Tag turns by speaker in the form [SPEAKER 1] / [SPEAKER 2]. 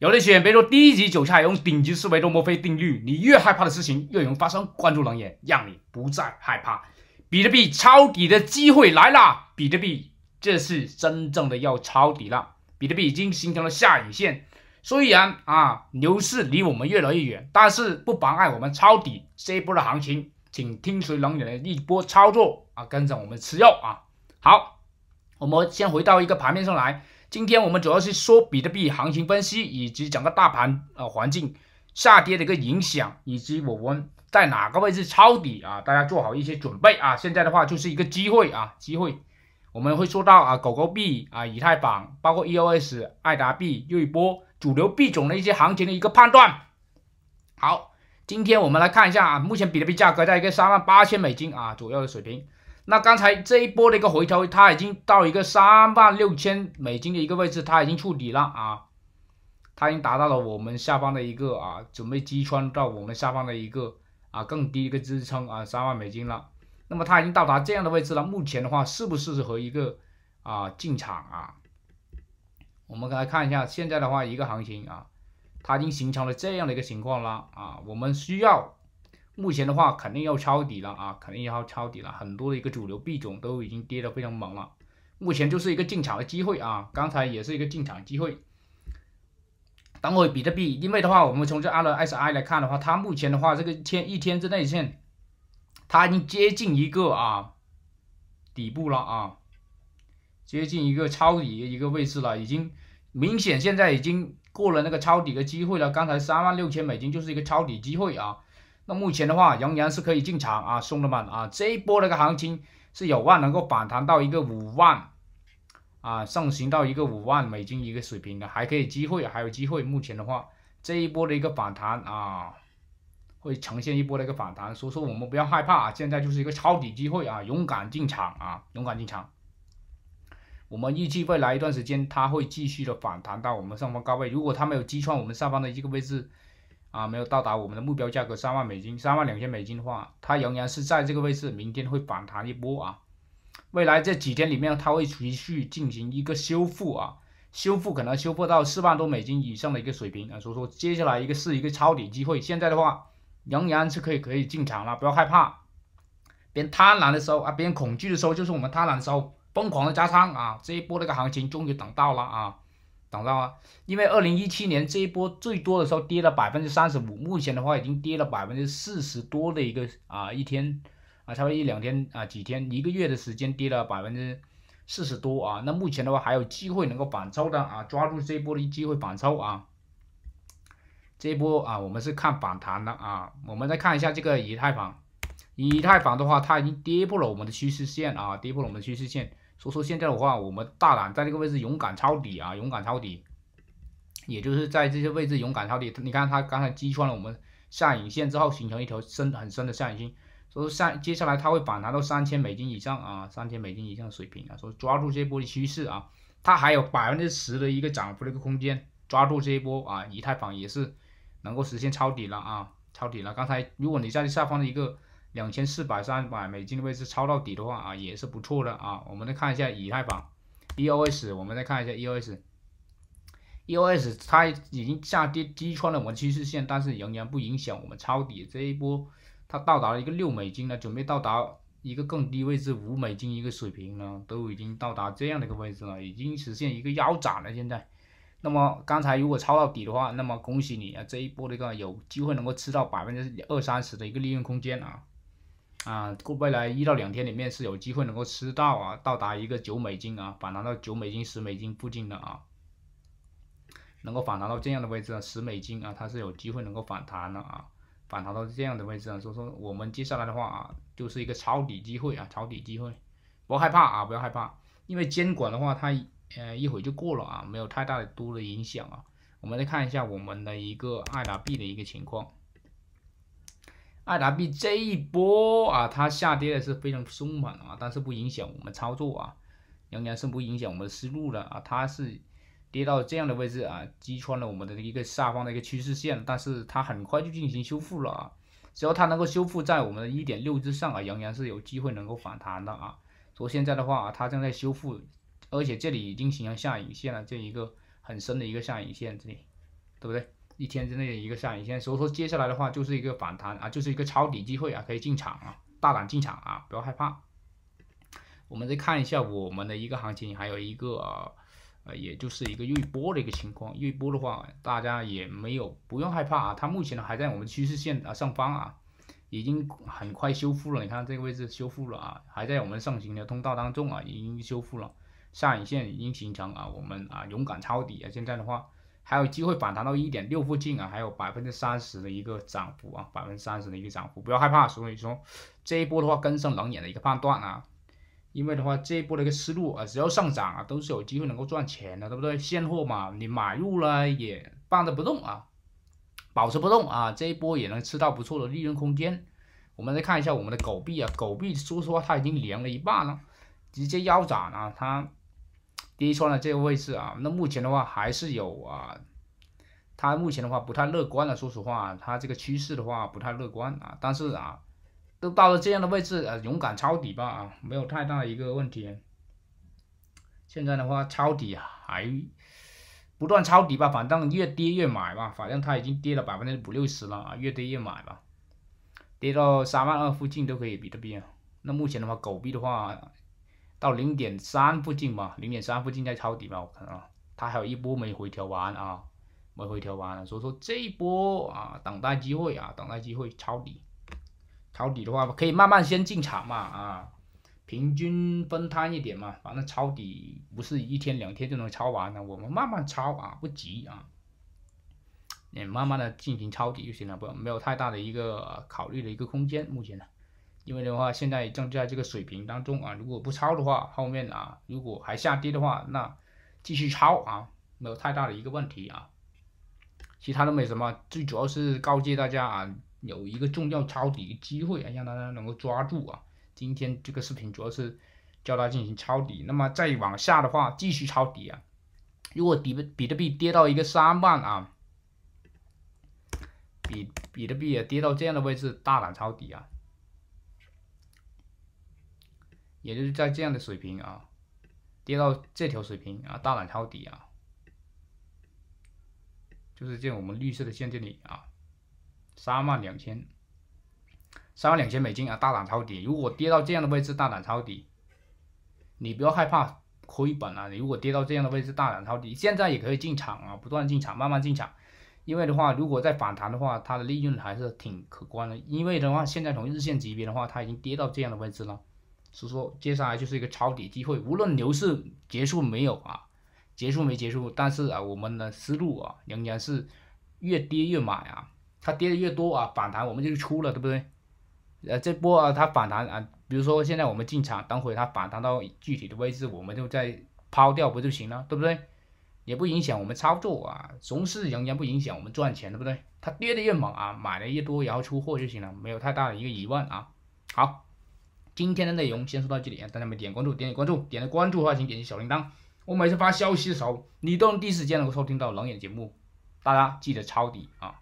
[SPEAKER 1] 有的学员别说低级韭菜，用顶级思维罗墨菲定律，你越害怕的事情越容易发生。关注冷眼，让你不再害怕。比特币抄底的机会来啦！比特币这是真正的要抄底了。比特币已经形成了下影线，虽然啊牛市离我们越来越远，但是不妨碍我们抄底。这一波的行情，请听随冷眼的一波操作啊，跟着我们吃肉啊。好，我们先回到一个盘面上来。今天我们主要是说比特币行情分析，以及整个大盘呃环境下跌的一个影响，以及我们在哪个位置抄底啊？大家做好一些准备啊！现在的话就是一个机会啊，机会，我们会说到啊狗狗币啊、以太坊，包括 EOS、爱达币瑞波主流币种的一些行情的一个判断。好，今天我们来看一下啊，目前比特币价格在一个三万八千美金啊左右的水平。那刚才这一波的一个回调，它已经到一个三万六千美金的一个位置，它已经触底了啊，它已经达到了我们下方的一个啊，准备击穿到我们下方的一个啊更低一个支撑啊，三万美金了。那么它已经到达这样的位置了，目前的话适不适合一个啊进场啊？我们来看一下，现在的话一个行情啊，它已经形成了这样的一个情况了啊，我们需要。目前的话，肯定要抄底了啊！肯定要抄底了，很多的一个主流币种都已经跌得非常猛了。目前就是一个进场的机会啊！刚才也是一个进场机会。等会比特币，因为的话，我们从这阿伦 S I 来看的话，它目前的话，这个天一天之内现，它已经接近一个啊底部了啊，接近一个抄底的一个位置了，已经明显现在已经过了那个抄底的机会了。刚才三万六千美金就是一个抄底机会啊！那目前的话，仍然是可以进场啊，兄弟们啊，这一波那个行情是有望能够反弹到一个五万啊，上行到一个五万美金一个水平的，还可以机会，还有机会。目前的话，这一波的一个反弹啊，会呈现一波的一个反弹，所以说我们不要害怕啊，现在就是一个抄底机会啊，勇敢进场啊，勇敢进场。我们预计未来一段时间，它会继续的反弹到我们上方高位，如果它没有击穿我们上方的一个位置。啊，没有到达我们的目标价格三万美金，三万两千美金的话，它仍然是在这个位置，明天会反弹一波啊。未来这几天里面，它会持续进行一个修复啊，修复可能修复到四万多美金以上的一个水平啊，所以说接下来一个是一个抄底机会，现在的话仍然是可以可以进场了，不要害怕。别人贪婪的时候啊，别人恐惧的时候就是我们贪婪的时候，疯狂的加仓啊，这一波这个行情终于等到了啊。等到吗？因为二零一七年这一波最多的时候跌了百分之三十五，目前的话已经跌了百分之四十多的一个啊一天啊，差不多一两天啊几天一个月的时间跌了百分之四十多啊。那目前的话还有机会能够反抽的啊，抓住这一波的机会反抽啊。这一波啊，我们是看反弹的啊。我们再看一下这个以太坊，以太坊的话它已经跌破了我们的趋势线啊，跌破了我们的趋势线。所以说现在的话，我们大胆在这个位置勇敢抄底啊，勇敢抄底，也就是在这些位置勇敢抄底。你看它刚才击穿了我们下影线之后，形成一条深很深的下影线，所以说下接下来它会反弹到三千美金以上啊，三千美金以上的水平啊，所以抓住这波的趋势啊，它还有百分之十的一个涨幅的一个空间，抓住这一波啊，以太坊也是能够实现抄底了啊，抄底了。刚才如果你在下方的一个。两千四百三百美金的位置抄到底的话啊，也是不错的啊。我们再看一下以太坊，EOS，我们再看一下 EOS，EOS 它已经下跌击穿了我们趋势线，但是仍然不影响我们抄底这一波。它到达了一个六美金了，准备到达一个更低位置五美金一个水平呢，都已经到达这样的一个位置了，已经实现一个腰斩了。现在，那么刚才如果抄到底的话，那么恭喜你啊，这一波的一个有机会能够吃到百分之二三十的一个利润空间啊。啊，过未来一到两天里面是有机会能够吃到啊，到达一个九美金啊，反弹到九美金、十美金附近的啊，能够反弹到这样的位置啊，十美金啊，它是有机会能够反弹的啊，反弹到这样的位置啊，所以说我们接下来的话啊，就是一个抄底机会啊，抄底机会，不要害怕啊，不要害怕，因为监管的话它呃一会就过了啊，没有太大的多的影响啊，我们再看一下我们的一个爱达币的一个情况。艾达币这一波啊，它下跌的是非常凶猛啊，但是不影响我们操作啊，仍然是不影响我们的思路的啊。它是跌到这样的位置啊，击穿了我们的一个下方的一个趋势线，但是它很快就进行修复了啊。只要它能够修复在我们的一点六之上啊，仍然是有机会能够反弹的啊。说现在的话，它正在修复，而且这里已经形成下影线了，这一个很深的一个下影线，这里对不对？一天之内的一个上影线，所以说接下来的话就是一个反弹啊，就是一个抄底机会啊，可以进场啊，大胆进场啊，不要害怕。我们再看一下我们的一个行情，还有一个呃，也就是一个预波的一个情况，预波的话大家也没有不用害怕啊，它目前还在我们趋势线啊上方啊，已经很快修复了。你看这个位置修复了啊，还在我们上行的通道当中啊，已经修复了，上影线已经形成啊，我们啊勇敢抄底啊，现在的话。还有机会反弹到一点六附近啊，还有百分之三十的一个涨幅啊，百分之三十的一个涨幅，不要害怕。所以说这一波的话，跟上冷眼的一个判断啊，因为的话这一波的一个思路啊，只要上涨啊，都是有机会能够赚钱的，对不对？现货嘛，你买入了也放着不动啊，保持不动啊，这一波也能吃到不错的利润空间。我们再看一下我们的狗币啊，狗币说实话它已经凉了一半了，直接腰斩啊，它。第一了的这个位置啊，那目前的话还是有啊，它目前的话不太乐观了。说实话，它这个趋势的话不太乐观啊。但是啊，都到了这样的位置，呃，勇敢抄底吧啊，没有太大一个问题。现在的话，抄底还不断抄底吧，反正越跌越买吧，反正它已经跌了百分之五六十了啊，越跌越买吧，跌到三万二附近都可以比特币啊。那目前的话，狗币的话。到零点三附近嘛，零点三附近在抄底嘛，我看啊，它还有一波没回调完啊，没回调完，所以说这一波啊，等待机会啊，等待机会抄底，抄底的话可以慢慢先进场嘛啊，平均分摊一点嘛，反正抄底不是一天两天就能抄完的，我们慢慢抄啊，不急啊，你慢慢的进行抄底就行了，不没有太大的一个考虑的一个空间目前呢。因为的话，现在正在这个水平当中啊，如果不抄的话，后面啊，如果还下跌的话，那继续抄啊，没有太大的一个问题啊。其他都没什么，最主要是告诫大家啊，有一个重要抄底的机会，啊，让大家能够抓住啊。今天这个视频主要是教大家进行抄底，那么再往下的话，继续抄底啊。如果底比特币跌到一个三万啊，比比特币也跌到这样的位置，大胆抄底啊。也就是在这样的水平啊，跌到这条水平啊，大胆抄底啊，就是样我们绿色的线这里啊，三万两千，三万两千美金啊，大胆抄底。如果跌到这样的位置，大胆抄底，你不要害怕亏本啊。你如果跌到这样的位置，大胆抄底，现在也可以进场啊，不断进场，慢慢进场。因为的话，如果在反弹的话，它的利润还是挺可观的。因为的话，现在从日线级别的话，它已经跌到这样的位置了。所以说，接下来就是一个抄底机会。无论牛市结束没有啊，结束没结束，但是啊，我们的思路啊，仍然是越跌越买啊。它跌的越多啊，反弹我们就出了，对不对？呃，这波啊，它反弹啊，比如说现在我们进场，等会它反弹到具体的位置，我们就再抛掉不就行了，对不对？也不影响我们操作啊，熊市仍然不影响我们赚钱，对不对？它跌的越猛啊，买的越多，然后出货就行了，没有太大的一个疑问啊。好。今天的内容先说到这里，大家没点关注，点点关注，点了关注的话，请点击小铃铛，我每次发消息的时候，你都能第一时间能够收听到冷眼节目。大家记得抄底啊！